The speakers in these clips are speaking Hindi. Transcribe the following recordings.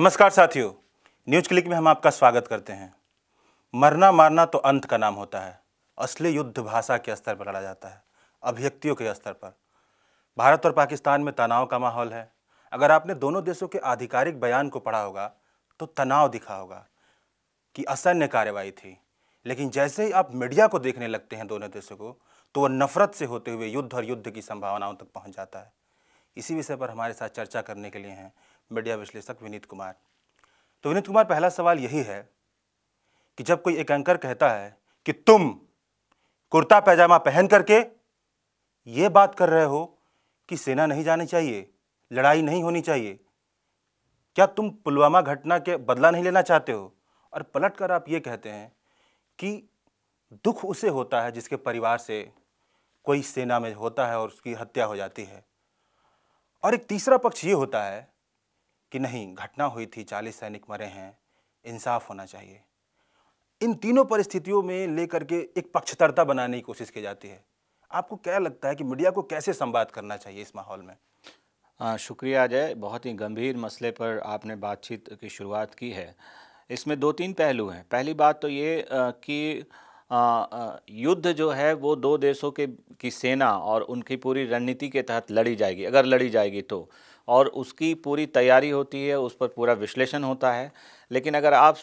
नमस्कार साथियों न्यूज क्लिक में हम आपका स्वागत करते हैं मरना मारना तो अंत का नाम होता है असली युद्ध भाषा के स्तर पर लड़ा जाता है अभिव्यक्तियों के स्तर पर भारत और पाकिस्तान में तनाव का माहौल है अगर आपने दोनों देशों के आधिकारिक बयान को पढ़ा होगा तो तनाव दिखा होगा कि असैन्य कार्रवाई थी लेकिन जैसे ही आप मीडिया को देखने लगते हैं दोनों देशों को तो वह नफरत से होते हुए युद्ध और युद्ध की संभावनाओं तक पहुंच जाता है इसी विषय पर हमारे साथ चर्चा करने के लिए हैं मीडिया विश्लेषक विनीत कुमार तो विनीत कुमार पहला सवाल यही है कि जब कोई एक एंकर कहता है कि तुम कुर्ता पैजामा पहन करके ये बात कर रहे हो कि सेना नहीं जानी चाहिए लड़ाई नहीं होनी चाहिए क्या तुम पुलवामा घटना के बदला नहीं लेना चाहते हो और पलट कर आप ये कहते हैं कि दुख उसे होता है जिसके परिवार से कोई सेना में होता है और उसकी हत्या हो जाती है और एक तीसरा पक्ष ये होता है कि नहीं घटना हुई थी चालीस सैनिक मरे हैं इंसाफ होना चाहिए इन तीनों परिस्थितियों में लेकर के एक पक्षतरता बनाने की कोशिश की जाती है आपको क्या लगता है कि मीडिया को कैसे संवाद करना चाहिए इस माहौल में आ, शुक्रिया अजय बहुत ही गंभीर मसले पर आपने बातचीत की शुरुआत की है इसमें दो तीन पहलू हैं पहली बात तो ये आ, कि आ, युद्ध जो है वो दो देशों के की सेना और उनकी पूरी रणनीति के तहत लड़ी जाएगी अगर लड़ी जाएगी तो और उसकी पूरी तैयारी होती है उस पर पूरा विश्लेषण होता है लेकिन अगर आप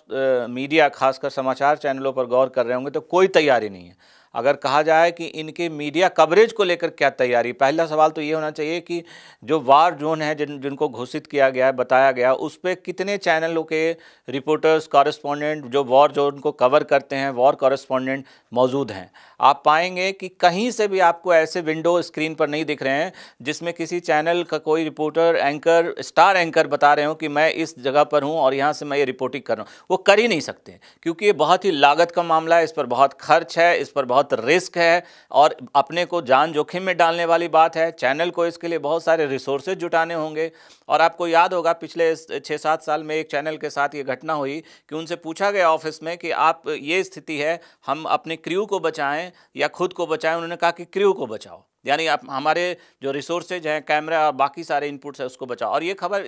मीडिया खासकर समाचार चैनलों पर गौर कर रहे होंगे तो कोई तैयारी नहीं है अगर कहा जाए कि इनके मीडिया कवरेज को लेकर क्या तैयारी पहला सवाल तो ये होना चाहिए कि जो वार जोन है जिन जिनको घोषित किया गया है बताया गया उस पर कितने चैनलों के रिपोर्टर्स कॉरेस्पॉन्डेंट जो वॉर जोन को कवर करते हैं वॉर कॉरेस्पॉन्डेंट मौजूद हैं आप पाएंगे कि कहीं से भी आपको ऐसे विंडो स्क्रीन पर नहीं दिख रहे हैं जिसमें किसी चैनल का कोई रिपोर्टर एंकर स्टार एंकर बता रहे हो कि मैं इस जगह पर हूँ और यहाँ से मैं ये रिपोर्टिंग कर रहा हूँ वो कर ही नहीं सकते क्योंकि ये बहुत ही लागत का मामला है इस पर बहुत खर्च है इस पर बहुत बहुत रिस्क है और अपने को जान जोखिम में डालने वाली बात है चैनल को इसके लिए बहुत सारे रिसोर्सेज जुटाने होंगे और आपको याद होगा पिछले छः सात साल में एक चैनल के साथ ये घटना हुई कि उनसे पूछा गया ऑफिस में कि आप ये स्थिति है हम अपने क्र्यू को बचाएं या खुद को बचाएं उन्होंने कहा कि क्र्यू को बचाओ यानी आप हमारे जो रिसोर्सेज हैं कैमरा और बाकी सारे इनपुट्स हैं उसको बचाओ और ये खबर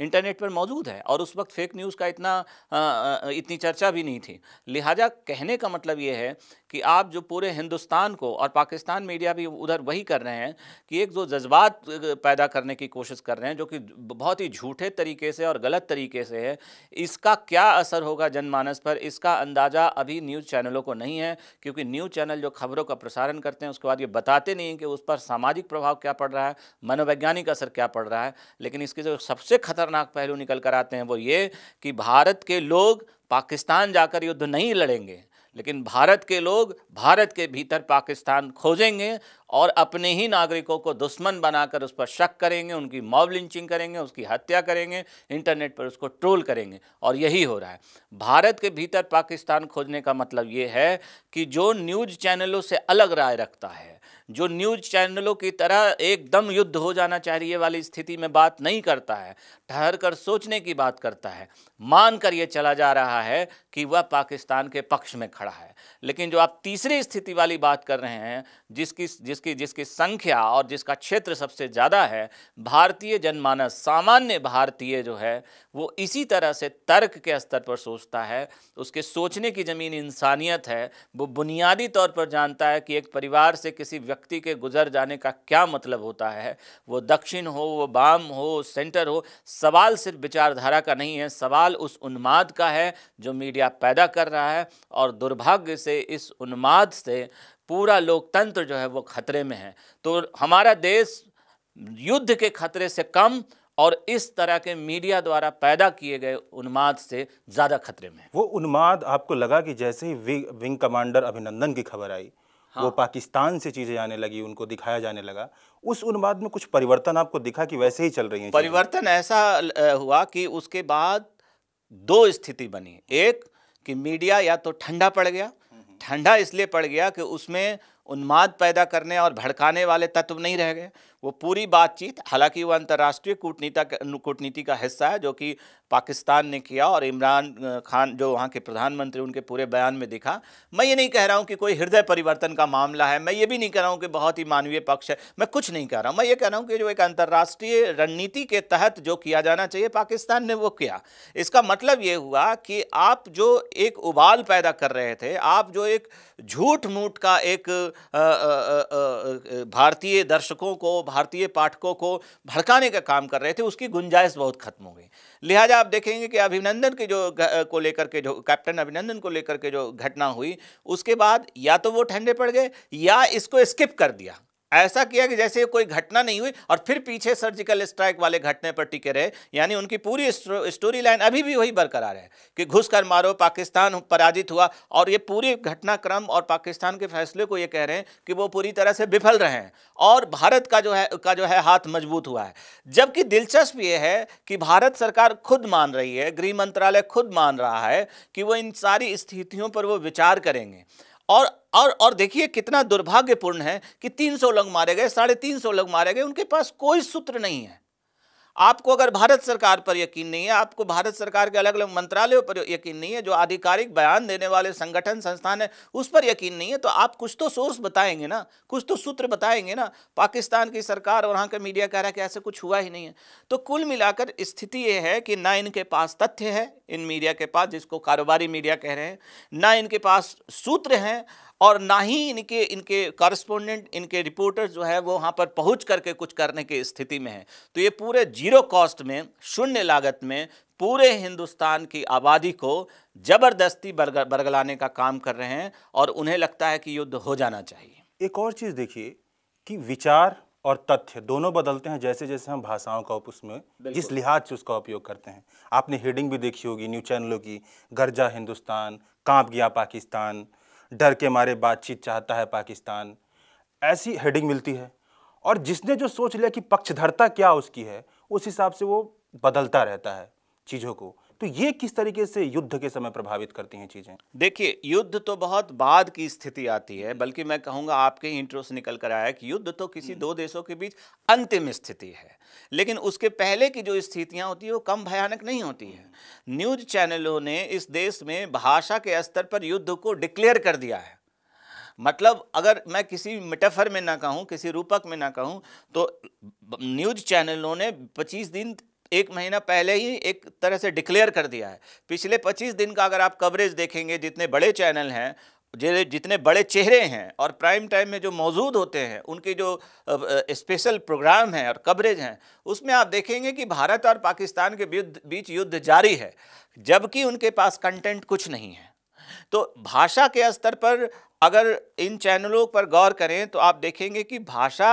इंटरनेट पर मौजूद है और उस वक्त फेक न्यूज़ का इतना आ, इतनी चर्चा भी नहीं थी लिहाजा कहने का मतलब ये है कि आप जो पूरे हिंदुस्तान को और पाकिस्तान मीडिया भी उधर वही कर रहे हैं कि एक जो जज्बात पैदा करने की कोशिश कर रहे हैं जो कि बहुत ही झूठे तरीके से और गलत तरीके से है इसका क्या असर होगा जनमानस पर इसका अंदाज़ा अभी न्यूज़ चैनलों को नहीं है क्योंकि न्यूज़ चैनल जो खबरों का प्रसारण करते हैं उसके बाद ये बताते नहीं कि उस पर सामाजिक प्रभाव क्या पड़ रहा है मनोवैज्ञानिक असर क्या पड़ रहा है लेकिन इसके जो सबसे खतरनाक पहलू निकल कर आते हैं वो ये कि भारत के लोग पाकिस्तान जाकर युद्ध नहीं लड़ेंगे लेकिन भारत के लोग भारत के भीतर पाकिस्तान खोजेंगे और अपने ही नागरिकों को दुश्मन बनाकर उस पर शक करेंगे उनकी मॉब लिंचिंग करेंगे उसकी हत्या करेंगे इंटरनेट पर उसको ट्रोल करेंगे और यही हो रहा है भारत के भीतर पाकिस्तान खोजने का मतलब ये है कि जो न्यूज चैनलों से अलग राय रखता है जो न्यूज चैनलों की तरह एकदम युद्ध हो जाना चाहिए वाली स्थिति में बात नहीं करता है ठहर कर सोचने की बात करता है मान कर ये चला जा रहा है कि वह पाकिस्तान के पक्ष में खड़ा है लेकिन जो आप तीसरी स्थिति वाली बात कर रहे हैं जिसकी जिस जिसकी जिसकी संख्या और जिसका क्षेत्र सबसे ज़्यादा है भारतीय जनमानस सामान्य भारतीय जो है वो इसी तरह से तर्क के स्तर पर सोचता है उसके सोचने की ज़मीन इंसानियत है वो बुनियादी तौर पर जानता है कि एक परिवार से किसी व्यक्ति के गुजर जाने का क्या मतलब होता है वो दक्षिण हो वो बाम हो सेंटर हो सवाल सिर्फ विचारधारा का नहीं है सवाल उस उन्माद का है जो मीडिया पैदा कर रहा है और दुर्भाग्य से इस उन्माद से पूरा लोकतंत्र जो है वो खतरे में है तो हमारा देश युद्ध के खतरे से कम और इस तरह के मीडिया द्वारा पैदा किए गए उन्माद से ज़्यादा खतरे में वो उन्माद आपको लगा कि जैसे ही विंग, विंग कमांडर अभिनंदन की खबर आई हाँ। वो पाकिस्तान से चीज़ें आने लगी उनको दिखाया जाने लगा उस उन्माद में कुछ परिवर्तन आपको दिखा कि वैसे ही चल रही है परिवर्तन ऐसा हुआ कि उसके बाद दो स्थिति बनी एक कि मीडिया या तो ठंडा पड़ गया ठंडा इसलिए पड़ गया कि उसमें उन्माद पैदा करने और भड़काने वाले तत्व नहीं रह गए वो पूरी बातचीत हालांकि वो अंतर्राष्ट्रीय कूटनीता कूटनीति का हिस्सा है जो कि पाकिस्तान ने किया और इमरान खान जो वहाँ के प्रधानमंत्री उनके पूरे बयान में दिखा मैं ये नहीं कह रहा हूँ कि कोई हृदय परिवर्तन का मामला है मैं ये भी नहीं कह रहा हूँ कि बहुत ही मानवीय पक्ष है मैं कुछ नहीं कह रहा हूँ मैं ये कह रहा हूँ कि जो एक अंतर्राष्ट्रीय रणनीति के तहत जो किया जाना चाहिए पाकिस्तान ने वो किया इसका मतलब ये हुआ कि आप जो एक उबाल पैदा कर रहे थे आप जो एक झूठ मूठ का एक भारतीय दर्शकों को भारतीय पाठकों को भड़काने का काम कर रहे थे उसकी गुंजाइश बहुत खत्म हो गई लिहाजा आप देखेंगे कि अभिनंदन के जो को लेकर के जो कैप्टन अभिनंदन को लेकर के जो घटना हुई उसके बाद या तो वो ठंडे पड़ गए या इसको स्किप कर दिया ऐसा किया कि जैसे कोई घटना नहीं हुई और फिर पीछे सर्जिकल स्ट्राइक वाले घटने पर टिके रहे यानी उनकी पूरी स्टोरी लाइन अभी भी वही बरकरार है कि घुस कर मारो पाकिस्तान पराजित हुआ और ये पूरी घटनाक्रम और पाकिस्तान के फैसले को ये कह रहे हैं कि वो पूरी तरह से विफल रहे हैं और भारत का जो है का जो है हाथ मजबूत हुआ है जबकि दिलचस्प ये है कि भारत सरकार खुद मान रही है गृह मंत्रालय खुद मान रहा है कि वो इन सारी स्थितियों पर वो विचार करेंगे और और और देखिए कितना दुर्भाग्यपूर्ण है कि 300 लोग मारे गए साढ़े तीन सौ लोग मारे गए उनके पास कोई सूत्र नहीं है आपको अगर भारत सरकार पर यकीन नहीं है आपको भारत सरकार के अलग अलग मंत्रालयों पर यकीन नहीं है जो आधिकारिक बयान देने वाले संगठन संस्थान है उस पर यकीन नहीं है तो आप कुछ तो सोर्स बताएंगे ना कुछ तो सूत्र बताएंगे ना पाकिस्तान की सरकार और वहाँ का मीडिया कह रहा है कि ऐसे कुछ हुआ ही नहीं है तो कुल मिलाकर स्थिति ये है कि ना इनके पास तथ्य है इन मीडिया के पास जिसको कारोबारी मीडिया कह रहे हैं ना इनके पास सूत्र हैं और ना ही इनके इनके कॉरस्पोंडेंट इनके रिपोर्टर जो है वो वहाँ पर पहुँच करके कुछ करने की स्थिति में है तो ये पूरे जीरो कॉस्ट में शून्य लागत में पूरे हिंदुस्तान की आबादी को ज़बरदस्ती बरग, बरगलाने का काम कर रहे हैं और उन्हें लगता है कि युद्ध हो जाना चाहिए एक और चीज़ देखिए कि विचार और तथ्य दोनों बदलते हैं जैसे जैसे हम भाषाओं का उसमें जिस लिहाज से उसका उपयोग करते हैं आपने हेडिंग भी देखी होगी न्यूज़ चैनलों की गर्जा हिंदुस्तान कांप गया पाकिस्तान डर के मारे बातचीत चाहता है पाकिस्तान ऐसी हेडिंग मिलती है और जिसने जो सोच लिया कि पक्षधरता क्या उसकी है उस हिसाब से वो बदलता रहता है चीज़ों को तो ये किस तरीके से युद्ध के समय प्रभावित करती हैं चीज़ें देखिए युद्ध तो बहुत बाद की स्थिति आती है बल्कि मैं कहूँगा आपके ही इंट्रो से निकल कर आया कि युद्ध तो किसी हम्म। दो देशों के बीच अंतिम स्थिति है लेकिन उसके पहले की जो स्थितियाँ होती है वो कम भयानक नहीं होती है हम्म। न्यूज चैनलों ने इस देश में भाषा के स्तर पर युद्ध को डिक्लेयर कर दिया है मतलब अगर मैं किसी मिटफर में ना कहूँ किसी रूपक में ना कहूँ तो न्यूज चैनलों ने 25 दिन एक महीना पहले ही एक तरह से डिक्लेयर कर दिया है पिछले 25 दिन का अगर आप कवरेज देखेंगे जितने बड़े चैनल हैं जितने बड़े चेहरे हैं और प्राइम टाइम में जो मौजूद होते हैं उनके जो स्पेशल प्रोग्राम हैं और कवरेज हैं उसमें आप देखेंगे कि भारत और पाकिस्तान के बीच युद्ध जारी है जबकि उनके पास कंटेंट कुछ नहीं है तो भाषा के स्तर पर अगर इन चैनलों पर गौर करें तो आप देखेंगे कि भाषा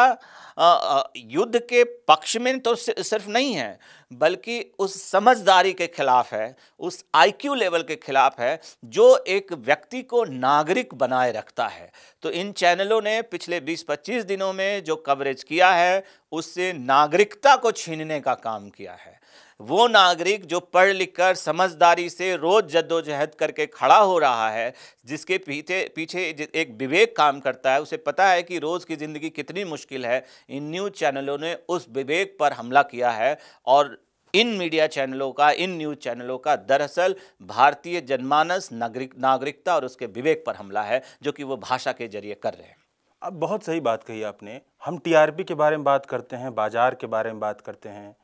युद्ध के पक्ष में तो सिर्फ नहीं है बल्कि उस समझदारी के खिलाफ है उस आईक्यू लेवल के खिलाफ है जो एक व्यक्ति को नागरिक बनाए रखता है तो इन चैनलों ने पिछले 20-25 दिनों में जो कवरेज किया है उससे नागरिकता को छीनने का काम किया है वो नागरिक जो पढ़ लिख कर समझदारी से रोज़ जद्दोजहद करके खड़ा हो रहा है जिसके पीछे पीछे एक विवेक काम करता है उसे पता है कि रोज़ की ज़िंदगी कितनी मुश्किल है इन न्यूज़ चैनलों ने उस विवेक पर हमला किया है और इन मीडिया चैनलों का इन न्यूज़ चैनलों का दरअसल भारतीय जनमानस नागरिक नागरिकता और उसके विवेक पर हमला है जो कि वो भाषा के जरिए कर रहे हैं अब बहुत सही बात कही आपने हम टीआरपी के बारे में बात करते हैं बाजार के बारे में बात करते हैं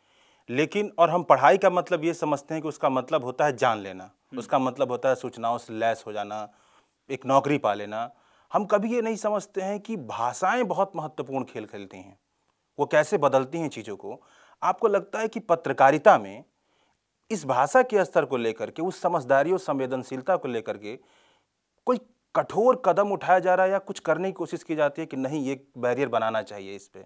लेकिन और हम पढ़ाई का मतलब ये समझते हैं कि उसका मतलब होता है जान लेना हम्म। उसका मतलब होता है सूचनाओं से लैस हो जाना एक नौकरी पा लेना हम कभी ये नहीं समझते हैं कि भाषाएं बहुत महत्वपूर्ण खेल खेलती हैं वो कैसे बदलती हैं चीज़ों को आपको लगता है कि पत्रकारिता में इस भाषा के स्तर को लेकर के उस समझदारी और संवेदनशीलता को लेकर के कोई कठोर कदम उठाया जा रहा है या कुछ करने की कोशिश की जाती है कि नहीं ये बैरियर बनाना चाहिए इस पर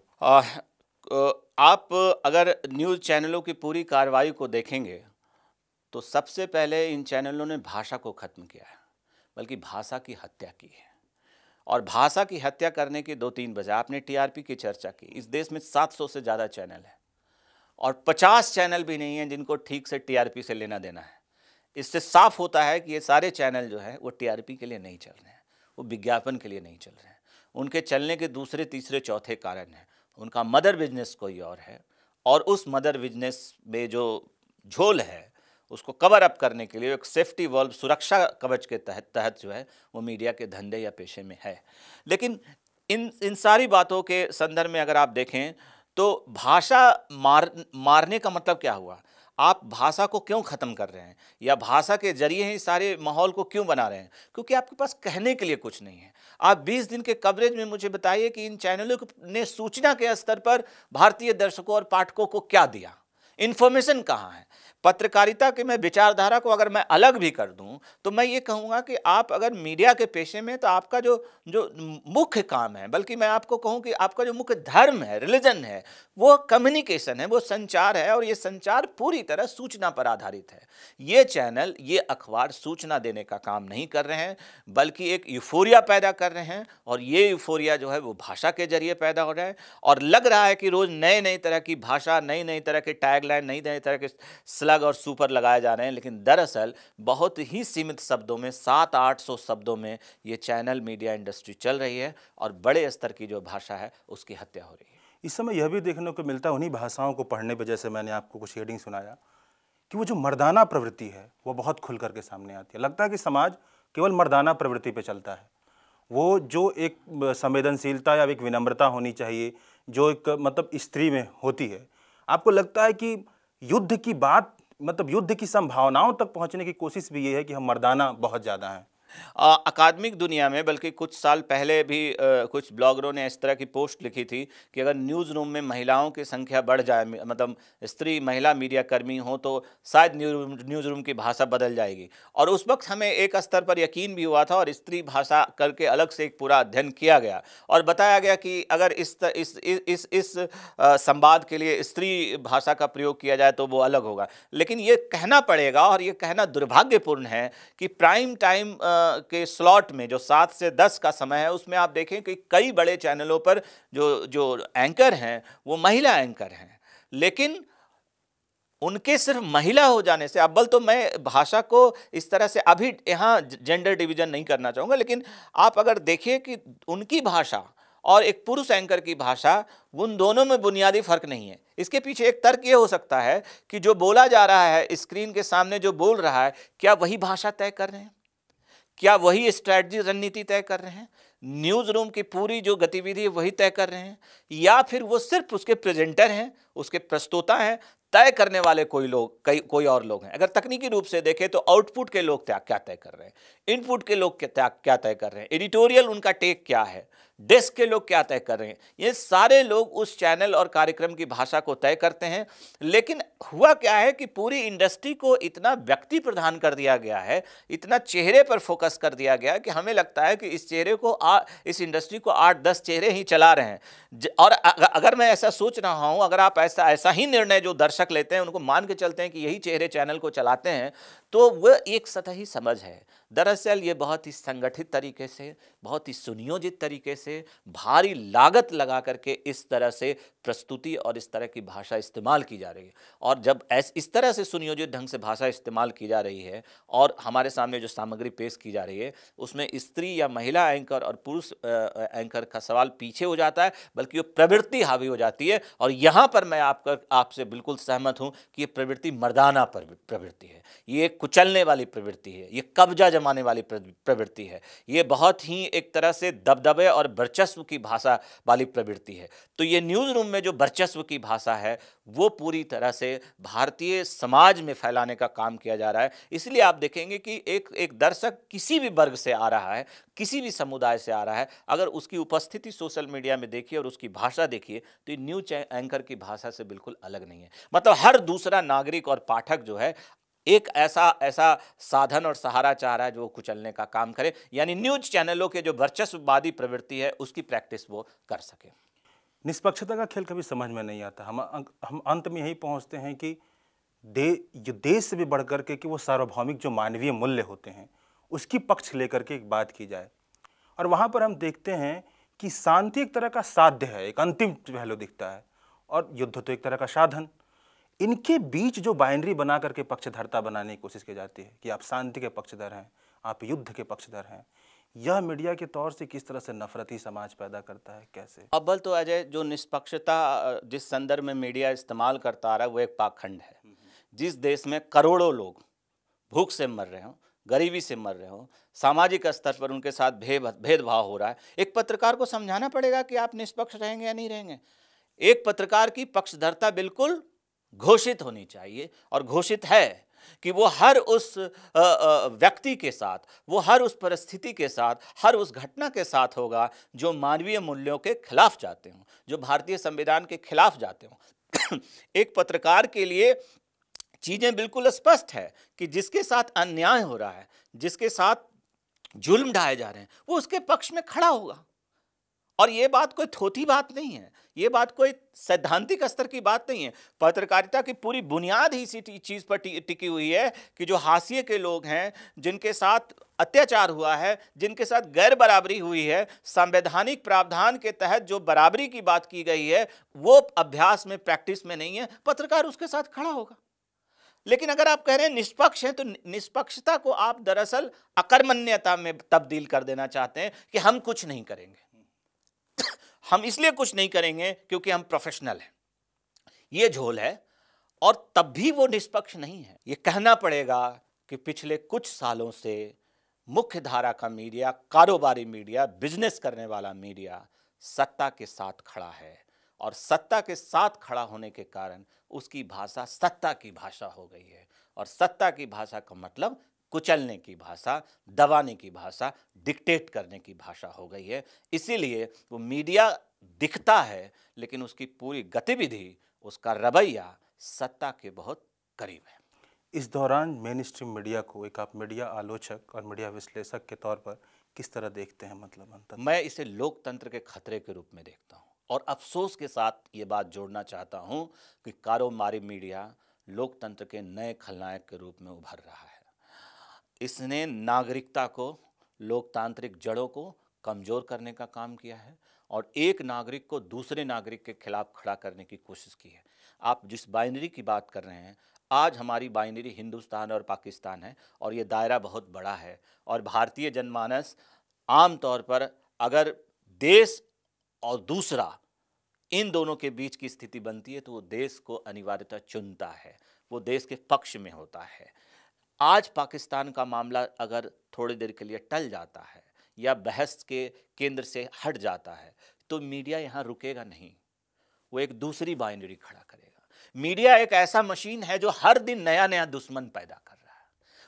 आप अगर न्यूज़ चैनलों की पूरी कार्रवाई को देखेंगे तो सबसे पहले इन चैनलों ने भाषा को ख़त्म किया है बल्कि भाषा की हत्या की है और भाषा की हत्या करने के दो तीन वजह आपने टीआरपी की चर्चा की इस देश में 700 से ज़्यादा चैनल हैं और 50 चैनल भी नहीं हैं जिनको ठीक से टीआरपी से लेना देना है इससे साफ होता है कि ये सारे चैनल जो है वो टीआरपी के लिए नहीं चल रहे हैं वो विज्ञापन के लिए नहीं चल रहे हैं उनके चलने के दूसरे तीसरे चौथे कारण हैं उनका मदर बिजनेस कोई और है और उस मदर बिजनेस में जो झोल है उसको कवर अप करने के लिए एक सेफ्टी वॉल्व सुरक्षा कवच के तहत तहत जो है वो मीडिया के धंधे या पेशे में है लेकिन इन इन सारी बातों के संदर्भ में अगर आप देखें तो भाषा मार मारने का मतलब क्या हुआ आप भाषा को क्यों ख़त्म कर रहे हैं या भाषा के जरिए ही सारे माहौल को क्यों बना रहे हैं क्योंकि आपके पास कहने के लिए कुछ नहीं है आप 20 दिन के कवरेज में मुझे बताइए कि इन चैनलों ने सूचना के स्तर पर भारतीय दर्शकों और पाठकों को क्या दिया इन्फॉर्मेशन कहाँ है पत्रकारिता के मैं विचारधारा को अगर मैं अलग भी कर दूं तो मैं ये कहूँगा कि आप अगर मीडिया के पेशे में तो आपका जो जो मुख्य काम है बल्कि मैं आपको कहूँ कि आपका जो मुख्य धर्म है रिलीजन है वो कम्युनिकेशन है वो संचार है और ये संचार पूरी तरह सूचना पर आधारित है ये चैनल ये अखबार सूचना देने का काम नहीं कर रहे हैं बल्कि एक यूफोरिया पैदा कर रहे हैं और ये यूफोरिया जो है वो भाषा के जरिए पैदा हो रहा है और लग रहा है कि रोज़ नए नई तरह की भाषा नई नई तरह के टैगलाइन नई नई तरह के अलग और सुपर लगाए जा रहे हैं लेकिन दरअसल बहुत ही सीमित शब्दों में सात आठ सौ शब्दों में ये चैनल मीडिया इंडस्ट्री चल रही है और बड़े स्तर की जो भाषा है उसकी हत्या हो रही है इस समय यह भी देखने को मिलता है उन्हीं भाषाओं को पढ़ने पर जैसे मैंने आपको कुछ हेडिंग सुनाया कि वो जो मर्दाना प्रवृत्ति है वो बहुत खुल करके सामने आती है लगता है कि समाज केवल मर्दाना प्रवृत्ति पर चलता है वो जो एक संवेदनशीलता या एक विनम्रता होनी चाहिए जो एक मतलब स्त्री में होती है आपको लगता है कि युद्ध की बात मतलब युद्ध की संभावनाओं तक पहुंचने की कोशिश भी ये है कि हम मर्दाना बहुत ज़्यादा हैं अकादमिक दुनिया में बल्कि कुछ साल पहले भी आ, कुछ ब्लॉगरों ने इस तरह की पोस्ट लिखी थी कि अगर न्यूज़ रूम में महिलाओं की संख्या बढ़ जाए मतलब स्त्री महिला मीडिया कर्मी हो तो शायद न्यूज़ रूम की भाषा बदल जाएगी और उस वक्त हमें एक स्तर पर यकीन भी हुआ था और स्त्री भाषा करके अलग से एक पूरा अध्ययन किया गया और बताया गया कि अगर इस त, इस इस, इस, इस संवाद के लिए स्त्री भाषा का प्रयोग किया जाए तो वो अलग होगा लेकिन ये कहना पड़ेगा और ये कहना दुर्भाग्यपूर्ण है कि प्राइम टाइम आ, के स्लॉट में जो सात से दस का समय है उसमें आप देखें कि कई बड़े चैनलों पर जो जो एंकर हैं वो महिला एंकर हैं लेकिन उनके सिर्फ महिला हो जाने से अब्बल तो मैं भाषा को इस तरह से अभी यहाँ जेंडर डिवीजन नहीं करना चाहूँगा लेकिन आप अगर देखिए कि उनकी भाषा और एक पुरुष एंकर की भाषा उन दोनों में बुनियादी फ़र्क नहीं है इसके पीछे एक तर्क ये हो सकता है कि जो बोला जा रहा है स्क्रीन के सामने जो बोल रहा है क्या वही भाषा तय कर रहे हैं क्या वही स्ट्रैटी रणनीति तय कर रहे हैं न्यूज़ रूम की पूरी जो गतिविधि वही तय कर रहे हैं या फिर वो सिर्फ उसके प्रेजेंटर हैं उसके प्रस्तोता हैं तय करने वाले कोई लोग कई कोई और लोग हैं अगर तकनीकी रूप से देखें तो आउटपुट के लोग क्या तय कर रहे हैं इनपुट के लोग क्या तय कर रहे हैं एडिटोरियल उनका टेक क्या है डेस्क के लोग क्या तय कर रहे हैं ये सारे लोग उस चैनल और कार्यक्रम की भाषा को तय करते हैं लेकिन हुआ क्या है कि पूरी इंडस्ट्री को इतना व्यक्ति प्रधान कर दिया गया है इतना चेहरे पर फोकस कर दिया गया है कि हमें लगता है कि इस चेहरे को आ, इस इंडस्ट्री को आठ दस चेहरे ही चला रहे हैं और अगर मैं ऐसा सोच रहा हूँ अगर आप ऐसा ऐसा ही निर्णय जो दर्शक लेते हैं उनको मान के चलते हैं कि यही चेहरे चैनल को चलाते हैं तो वह एक सतही समझ है दरअसल ये बहुत ही संगठित तरीके से बहुत ही सुनियोजित तरीके से भारी लागत लगा करके इस तरह से प्रस्तुति और इस तरह की भाषा इस्तेमाल की जा रही है और जब ऐस इस तरह से सुनियोजित ढंग से भाषा इस्तेमाल की जा रही है और हमारे सामने जो सामग्री पेश की जा रही है उसमें स्त्री या महिला एंकर और पुरुष एंकर का सवाल पीछे हो जाता है बल्कि वो प्रवृत्ति हावी हो जाती है और यहाँ पर मैं आपका आपसे बिल्कुल सहमत हूँ कि ये प्रवृत्ति मर्दाना प्रवृत्ति है ये एक कुचलने वाली प्रवृत्ति है ये कब्जा जमाने वाली प्रवृत्ति है ये बहुत ही एक तरह से दबदबे और वर्चस्व की भाषा वाली प्रवृत्ति है तो ये न्यूज़ रूम में जो वर्चस्व की भाषा है वो पूरी तरह से भारतीय समाज में फैलाने का काम किया जा रहा है इसलिए आप देखेंगे कि एक एक दर्शक किसी भी वर्ग से आ रहा है किसी भी समुदाय से आ रहा है अगर उसकी उपस्थिति सोशल मीडिया में देखिए और उसकी भाषा देखिए तो ये न्यूज एंकर की भाषा से बिल्कुल अलग नहीं है मतलब हर दूसरा नागरिक और पाठक जो है एक ऐसा ऐसा साधन और सहारा चाह रहा है जो कुचलने का काम करे यानी न्यूज चैनलों के जो वर्चस्ववादी प्रवृत्ति है उसकी प्रैक्टिस वो कर सके निष्पक्षता का खेल कभी समझ में नहीं आता हम हम अंत में यही पहुंचते हैं कि दे देश से भी बढ़ करके कि वो सार्वभौमिक जो मानवीय मूल्य होते हैं उसकी पक्ष लेकर के एक बात की जाए और वहाँ पर हम देखते हैं कि शांति एक तरह का साध्य है एक अंतिम पहलू दिखता है और युद्ध तो एक तरह का साधन इनके बीच जो बाइनरी बना करके पक्षधरता बनाने की कोशिश की जाती है कि आप शांति के पक्षधर हैं आप युद्ध के पक्षधर हैं यह मीडिया के तौर से किस तरह से नफरती समाज पैदा करता है कैसे अब्बल तो अजय जो निष्पक्षता जिस संदर्भ में मीडिया इस्तेमाल करता आ रहा है वो एक पाखंड है हम्म, हम्म। जिस देश में करोड़ों लोग भूख से मर रहे हों गरीबी से मर रहे हो सामाजिक स्तर पर उनके साथ भेद भेदभाव हो रहा है एक पत्रकार को समझाना पड़ेगा कि आप निष्पक्ष रहेंगे या नहीं रहेंगे एक पत्रकार की पक्षधरता बिल्कुल घोषित होनी चाहिए और घोषित है कि वो हर उस व्यक्ति के साथ वो हर उस परिस्थिति के साथ हर उस घटना के साथ होगा जो मानवीय मूल्यों के खिलाफ जाते हों जो भारतीय संविधान के खिलाफ जाते हों एक पत्रकार के लिए चीज़ें बिल्कुल स्पष्ट है कि जिसके साथ अन्याय हो रहा है जिसके साथ जुल्म ढाए जा रहे हैं वो उसके पक्ष में खड़ा होगा और ये बात कोई थोथी बात नहीं है ये बात कोई सैद्धांतिक स्तर की बात नहीं है पत्रकारिता की पूरी बुनियाद ही इसी चीज़ पर टिकी हुई है कि जो हाशिए के लोग हैं जिनके साथ अत्याचार हुआ है जिनके साथ गैर बराबरी हुई है संवैधानिक प्रावधान के तहत जो बराबरी की बात की गई है वो अभ्यास में प्रैक्टिस में नहीं है पत्रकार उसके साथ खड़ा होगा लेकिन अगर आप कह रहे हैं निष्पक्ष हैं तो निष्पक्षता को आप दरअसल अकर्मण्यता में तब्दील कर देना चाहते हैं कि हम कुछ नहीं करेंगे हम इसलिए कुछ नहीं करेंगे क्योंकि हम प्रोफेशनल हैं ये झोल है और तब भी वो निष्पक्ष नहीं है ये कहना पड़ेगा कि पिछले कुछ सालों से मुख्य धारा का मीडिया कारोबारी मीडिया बिजनेस करने वाला मीडिया सत्ता के साथ खड़ा है और सत्ता के साथ खड़ा होने के कारण उसकी भाषा सत्ता की भाषा हो गई है और सत्ता की भाषा का मतलब कुचलने की भाषा दबाने की भाषा डिक्टेट करने की भाषा हो गई है इसीलिए वो मीडिया दिखता है लेकिन उसकी पूरी गतिविधि उसका रवैया सत्ता के बहुत करीब है इस दौरान मेन स्ट्रीम मीडिया को एक आप मीडिया आलोचक और मीडिया विश्लेषक के तौर पर किस तरह देखते हैं मतलब अंतर मैं इसे लोकतंत्र के खतरे के रूप में देखता हूँ और अफसोस के साथ ये बात जोड़ना चाहता हूँ कि कारोबारी मीडिया लोकतंत्र के नए खलनायक के रूप में उभर रहा है इसने नागरिकता को लोकतांत्रिक जड़ों को कमज़ोर करने का काम किया है और एक नागरिक को दूसरे नागरिक के खिलाफ खड़ा करने की कोशिश की है आप जिस बाइनरी की बात कर रहे हैं आज हमारी बाइनरी हिंदुस्तान और पाकिस्तान है और ये दायरा बहुत बड़ा है और भारतीय जनमानस आम तौर पर अगर देश और दूसरा इन दोनों के बीच की स्थिति बनती है तो वो देश को अनिवार्यता चुनता है वो देश के पक्ष में होता है आज पाकिस्तान का मामला अगर थोड़ी देर के लिए टल जाता है या बहस के केंद्र से हट जाता है तो मीडिया यहाँ रुकेगा नहीं वो एक दूसरी बाइनरी खड़ा करेगा मीडिया एक ऐसा मशीन है जो हर दिन नया नया दुश्मन पैदा कर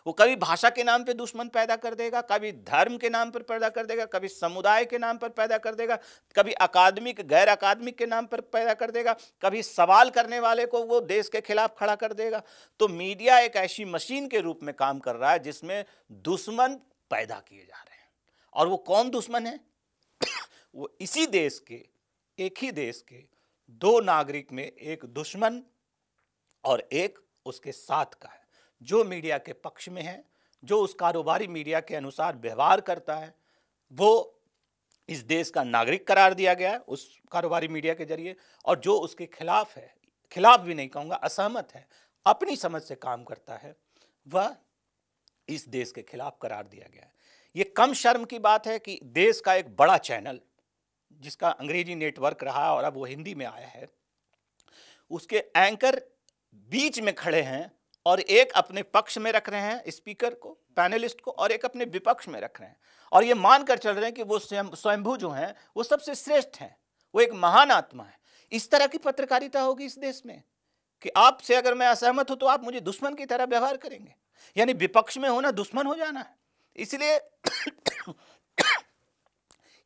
वो कभी भाषा के नाम पे दुश्मन पैदा कर देगा कभी धर्म के नाम पर पैदा कर देगा कभी समुदाय के नाम पर पैदा कर देगा कभी अकादमिक गैर अकादमिक के नाम पर पैदा कर देगा कभी सवाल करने वाले को वो देश के खिलाफ खड़ा कर देगा तो मीडिया एक ऐसी मशीन के रूप में काम कर रहा है जिसमें दुश्मन पैदा किए जा रहे हैं और वो कौन दुश्मन है वो इसी देश के एक ही देश के दो नागरिक में एक दुश्मन और एक उसके साथ का है जो मीडिया के पक्ष में है जो उस कारोबारी मीडिया के अनुसार व्यवहार करता है वो इस देश का नागरिक करार दिया गया है उस कारोबारी मीडिया के जरिए और जो उसके खिलाफ है खिलाफ भी नहीं कहूँगा असहमत है अपनी समझ से काम करता है वह इस देश के खिलाफ करार दिया गया है ये कम शर्म की बात है कि देश का एक बड़ा चैनल जिसका अंग्रेजी नेटवर्क रहा और अब वो हिंदी में आया है उसके एंकर बीच में खड़े हैं और एक अपने पक्ष में रख रहे हैं स्पीकर को पैनलिस्ट को और एक अपने विपक्ष में रख रहे हैं और ये मानकर चल रहे हैं कि वो स्वयंभू जो हैं वो सबसे श्रेष्ठ हैं वो एक महान आत्मा है इस तरह की पत्रकारिता होगी इस देश में कि आपसे अगर मैं असहमत हूं तो आप मुझे दुश्मन की तरह व्यवहार करेंगे यानी विपक्ष में होना दुश्मन हो जाना है इसलिए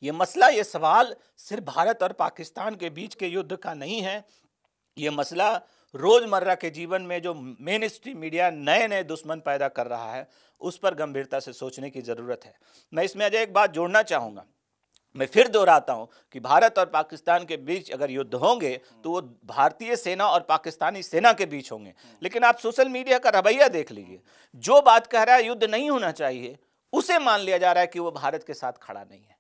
ये मसला ये सवाल सिर्फ भारत और पाकिस्तान के बीच के युद्ध का नहीं है ये मसला रोज़मर्रा के जीवन में जो मेन स्ट्रीम मीडिया नए नए दुश्मन पैदा कर रहा है उस पर गंभीरता से सोचने की ज़रूरत है मैं इसमें अजय एक बात जोड़ना चाहूँगा मैं फिर दोहराता हूं कि भारत और पाकिस्तान के बीच अगर युद्ध होंगे तो वो भारतीय सेना और पाकिस्तानी सेना के बीच होंगे लेकिन आप सोशल मीडिया का रवैया देख लीजिए जो बात कह रहा है युद्ध नहीं होना चाहिए उसे मान लिया जा रहा है कि वो भारत के साथ खड़ा नहीं है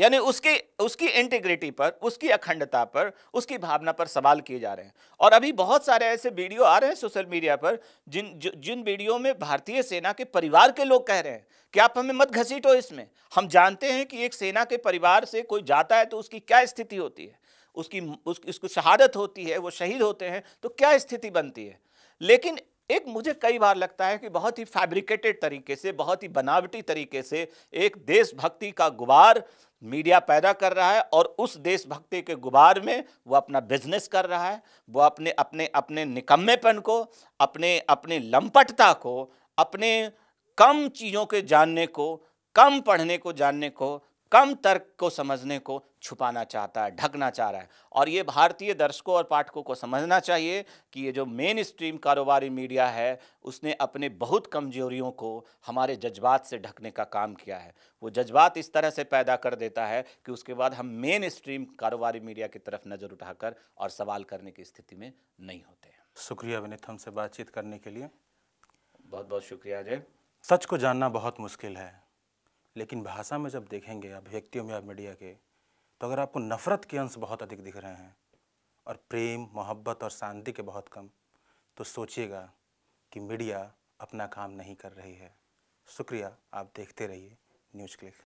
यानी उसके उसकी इंटीग्रिटी पर उसकी अखंडता पर उसकी भावना पर सवाल किए जा रहे हैं और अभी बहुत सारे ऐसे वीडियो आ रहे हैं सोशल मीडिया पर जिन ज, जिन वीडियो में भारतीय सेना के परिवार के लोग कह रहे हैं कि आप हमें मत घसीटो इसमें हम जानते हैं कि एक सेना के परिवार से कोई जाता है तो उसकी क्या स्थिति होती है उसकी उसकी शहादत होती है वो शहीद होते हैं तो क्या स्थिति बनती है लेकिन एक मुझे कई बार लगता है कि बहुत ही फैब्रिकेटेड तरीके से बहुत ही बनावटी तरीके से एक देशभक्ति का गुबार मीडिया पैदा कर रहा है और उस देशभक्ति के गुबार में वो अपना बिजनेस कर रहा है वो अपने अपने अपने निकम्मेपन को अपने अपने लंपटता को अपने कम चीज़ों के जानने को कम पढ़ने को जानने को कम तर्क को समझने को छुपाना चाहता है ढकना चाह रहा है और ये भारतीय दर्शकों और पाठकों को समझना चाहिए कि ये जो मेन स्ट्रीम कारोबारी मीडिया है उसने अपने बहुत कमजोरियों को हमारे जज्बात से ढकने का काम किया है वो जज्बात इस तरह से पैदा कर देता है कि उसके बाद हम मेन स्ट्रीम कारोबारी मीडिया की तरफ नज़र उठाकर और सवाल करने की स्थिति में नहीं होते हैं शुक्रिया विनित हमसे बातचीत करने के लिए बहुत बहुत शुक्रिया अजय सच को जानना बहुत मुश्किल है लेकिन भाषा में जब देखेंगे अभिव्यक्तियों में आप मीडिया के तो अगर आपको नफ़रत के अंश बहुत अधिक दिख रहे हैं और प्रेम मोहब्बत और शांति के बहुत कम तो सोचिएगा कि मीडिया अपना काम नहीं कर रही है शुक्रिया आप देखते रहिए न्यूज़ क्लिक